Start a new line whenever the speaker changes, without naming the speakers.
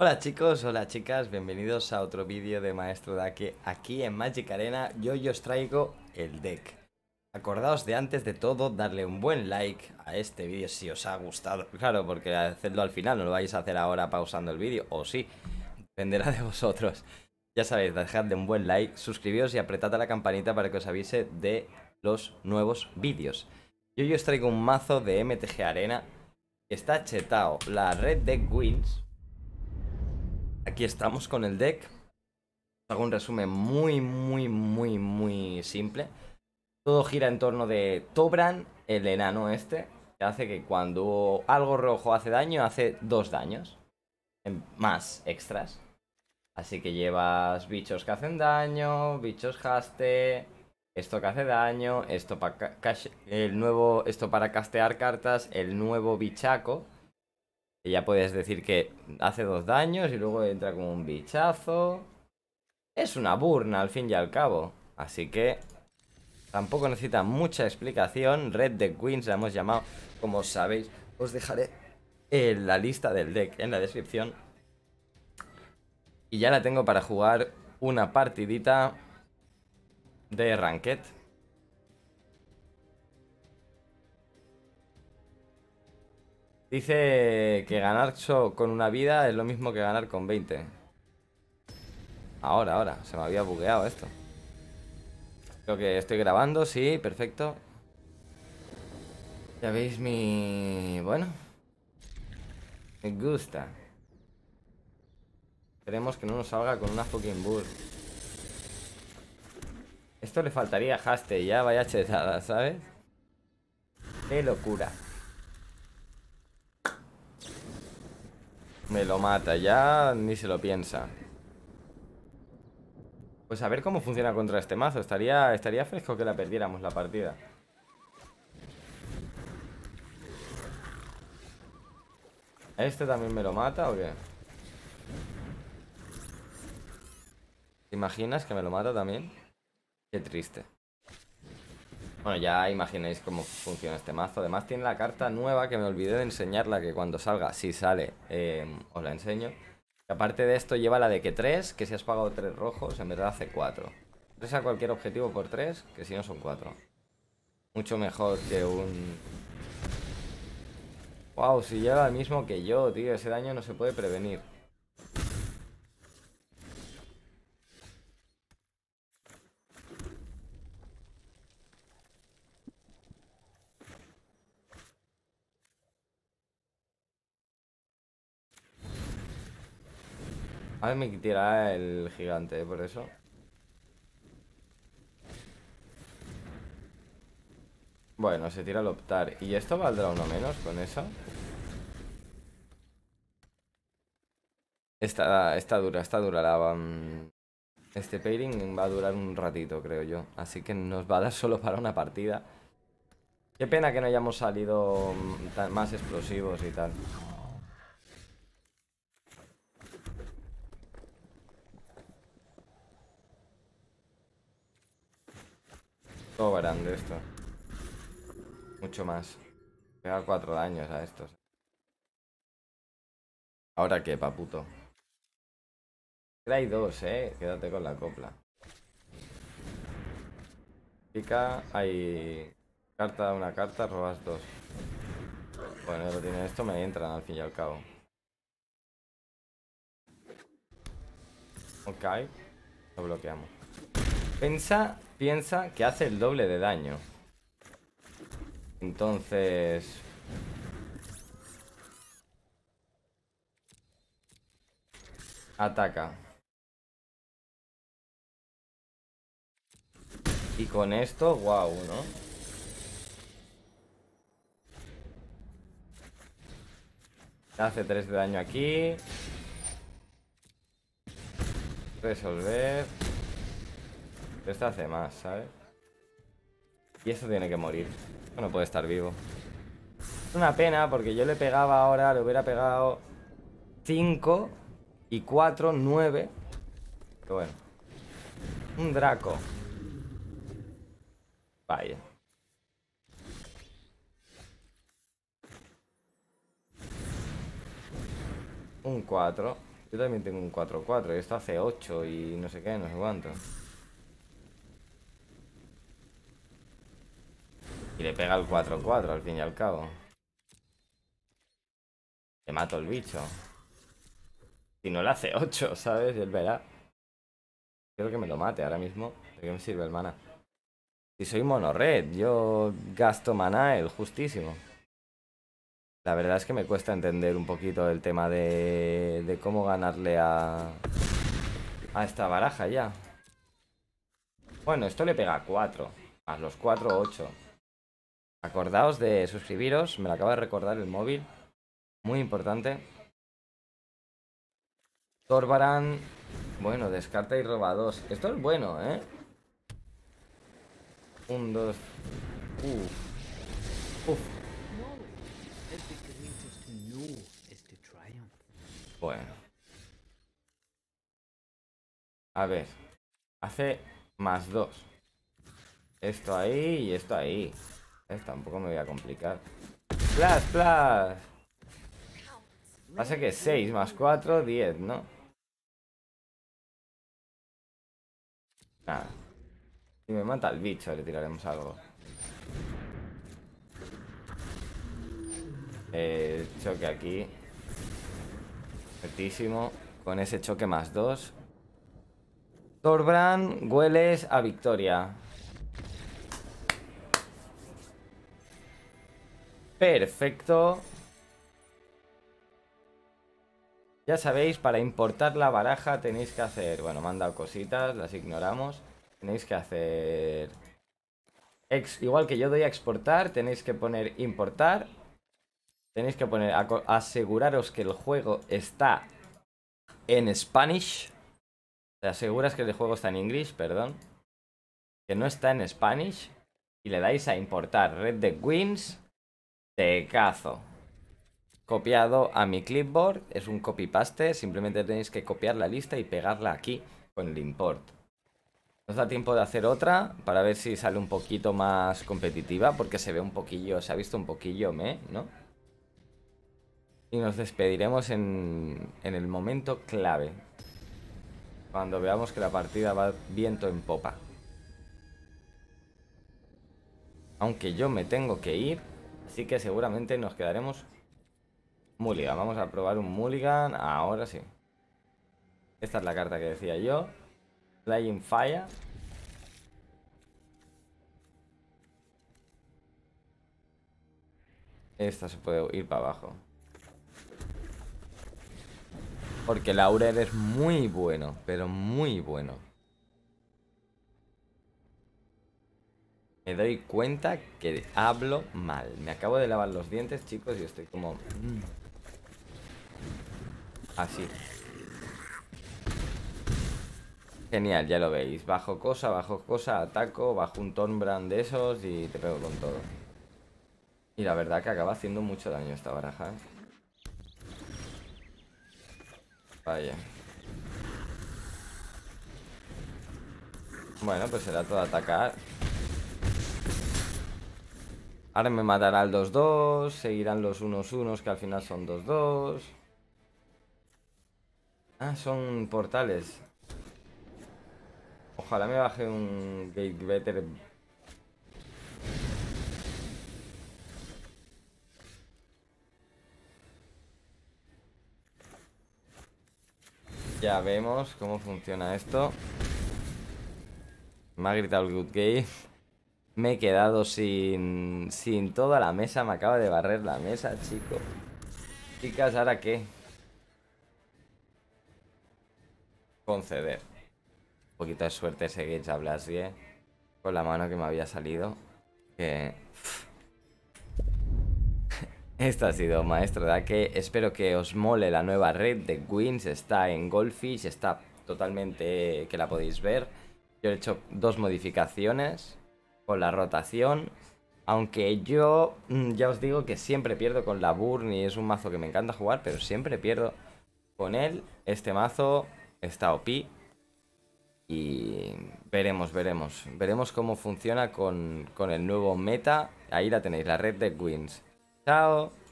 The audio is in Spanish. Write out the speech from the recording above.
Hola chicos, hola chicas, bienvenidos a otro vídeo de Maestro Dake aquí en Magic Arena. Yo, os traigo el deck. Acordaos de antes de todo darle un buen like a este vídeo si os ha gustado. Claro, porque hacerlo al final, no lo vais a hacer ahora pausando el vídeo, o sí, dependerá de vosotros. Ya sabéis, dejadle un buen like, suscribiros y apretad a la campanita para que os avise de los nuevos vídeos. Yo, yo os traigo un mazo de MTG Arena. Está chetado la red de Wins Aquí estamos con el deck. Hago un resumen muy, muy, muy, muy simple. Todo gira en torno de Tobran, el enano este, que hace que cuando algo rojo hace daño, hace dos daños. Más extras. Así que llevas bichos que hacen daño, bichos haste, esto que hace daño, esto para el nuevo, esto para castear cartas, el nuevo bichaco, ya puedes decir que hace dos daños y luego entra como un bichazo. Es una burna, al fin y al cabo. Así que tampoco necesita mucha explicación. Red de Queens la hemos llamado, como sabéis. Os dejaré en la lista del deck en la descripción. Y ya la tengo para jugar una partidita de Ranked. Dice que ganar con una vida es lo mismo que ganar con 20. Ahora, ahora. Se me había bugueado esto. Creo que estoy grabando, sí, perfecto. Ya veis mi... Bueno. Me gusta. Esperemos que no nos salga con una fucking bull. Esto le faltaría haste, ya vaya chetada, ¿sabes? ¡Qué locura! Me lo mata, ya ni se lo piensa. Pues a ver cómo funciona contra este mazo. Estaría, estaría fresco que la perdiéramos la partida. ¿Este también me lo mata o qué? ¿Te imaginas que me lo mata también? Qué triste. Bueno, ya imagináis cómo funciona este mazo. Además tiene la carta nueva que me olvidé de enseñarla, que cuando salga, si sale, em, os la enseño. Y aparte de esto lleva la de que 3, que si has pagado 3 rojos, en verdad hace 4. 3 a cualquier objetivo por 3, que si no son 4. Mucho mejor que un... Wow, si lleva el mismo que yo, tío. Ese daño no se puede prevenir. A ver, me quitará el gigante, ¿eh? por eso. Bueno, se tira al optar. ¿Y esto valdrá uno menos con eso? Esta está dura, está dura la... Mm, este pairing va a durar un ratito, creo yo. Así que nos va a dar solo para una partida. Qué pena que no hayamos salido mm, más explosivos y tal. Todo grande esto. Mucho más. Pega cuatro daños a estos. ¿Ahora qué, paputo? Hay dos, eh. Quédate con la copla. Pica, hay carta, una carta, robas dos. Bueno, lo tiene esto, me entran al fin y al cabo. Ok. Lo bloqueamos. Piensa... piensa que hace el doble de daño. Entonces... Ataca. Y con esto, wow, ¿no? Hace 3 de daño aquí. Resolver este hace más, ¿sabes? Y esto tiene que morir. Esto no puede estar vivo. Es una pena porque yo le pegaba ahora, le hubiera pegado 5 y 4, 9. Pero bueno. Un Draco. Vaya. Un 4. Yo también tengo un 4-4. Y Esto hace 8 y no sé qué, no sé cuánto. Y le pega el 4-4 al fin y al cabo. Le mato el bicho. Si no le hace 8, ¿sabes? Él verá. Quiero que me lo mate ahora mismo. ¿De qué me sirve el mana? Si soy mono red yo gasto mana el justísimo. La verdad es que me cuesta entender un poquito el tema de, de cómo ganarle a, a esta baraja ya. Bueno, esto le pega 4. a los 4, 8. Acordaos de suscribiros, me lo acaba de recordar el móvil. Muy importante. Torbaran. Bueno, descarta y roba dos. Esto es bueno, ¿eh? Un, dos. Uf. Uf. Bueno. A ver. Hace más dos. Esto ahí y esto ahí. Tampoco me voy a complicar. ¡Plas, plas! Pasa que 6 más 4, 10, ¿no? Nada. Si me mata el bicho, le tiraremos algo. Eh, choque aquí. Certísimo. Con ese choque más 2. Thorbrand, hueles a victoria. Perfecto. Ya sabéis, para importar la baraja tenéis que hacer... Bueno, manda cositas, las ignoramos. Tenéis que hacer... igual que yo doy a exportar, tenéis que poner importar. Tenéis que poner... Aseguraros que el juego está en Spanish. Te aseguras que el juego está en inglés, perdón. Que no está en Spanish. Y le dais a importar. Red de Wins cazo. Copiado a mi clipboard, es un copy paste, simplemente tenéis que copiar la lista y pegarla aquí con el import. Nos da tiempo de hacer otra para ver si sale un poquito más competitiva, porque se ve un poquillo, se ha visto un poquillo, ¿me? ¿no? Y nos despediremos en el momento clave, cuando veamos que la partida va viento en popa. Aunque yo me tengo que ir, Así que seguramente nos quedaremos Mulligan. Vamos a probar un Mulligan. Ahora sí. Esta es la carta que decía yo. Flying Fire. Esta se puede ir para abajo. Porque Laura es muy bueno, pero muy bueno. Me doy cuenta que hablo mal. Me acabo de lavar los dientes, chicos, y estoy como... Mm". Así. Genial, ya lo veis. Bajo cosa, bajo cosa, ataco, bajo un Tonbrand de esos y te pego con todo. Y la verdad que acaba haciendo mucho daño esta baraja. ¿eh? Vaya. Bueno, pues será todo atacar. Ahora me matará el 2-2, seguirán los 1-1 que al final son 2-2. Ah, son portales. Ojalá me baje un Gate Better. Ya vemos cómo funciona esto. Me ha gritado el Good Game. Me he quedado sin, sin toda la mesa. Me acaba de barrer la mesa, chico. Chicas, ¿ahora qué? Conceder. Un poquito de suerte ese Gage a Con la mano que me había salido. Que... Esta ha sido Maestro de que Espero que os mole la nueva red de Queens. Está en Goldfish. Está totalmente... que la podéis ver. Yo he hecho dos modificaciones con la rotación. Aunque yo mm, ya os digo que siempre pierdo con la Burn. Y es un mazo que me encanta jugar, pero siempre pierdo con él. Este mazo está OP. Y veremos, veremos. Veremos cómo funciona con, el nuevo meta. Ahí la tenéis, la red de wins Chao.